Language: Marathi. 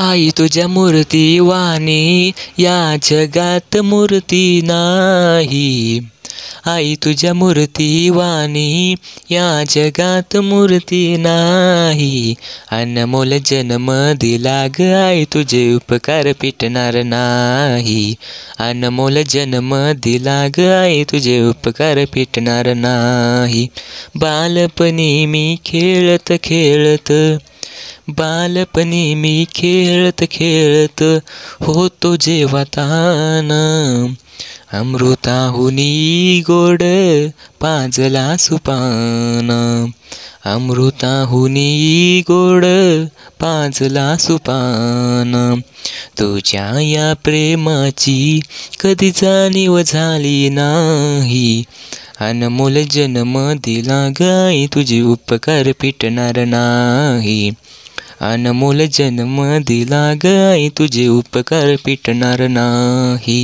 आई तुझ्या मूर्ती वाणी या जगात मूर्ती नाही आई तुझ्या मूर्ती वाणी या जगात मूर्ती नाही अनमोल जन्म दिला ग आई तुझे उपकार पिटणार नाही अनमोल जन्म दिला ग आई तुझे उपकार पिटणार नाही बालपणी मी खेळत खेळत बालपणी मी खेळत खेळत होतो जेव्हा तान अमृताहुनी गोड पाजला सुपान अमृताहुनी गोड पाजला सुपान तुझ्या या प्रेमाची कधी जाणीव झाली नाही अनमोल जन्म दिला गाई तुझे उपकार पिटणार नाही अनमोल जन्म दिला गाई तुझे उपकार पिटणार नाही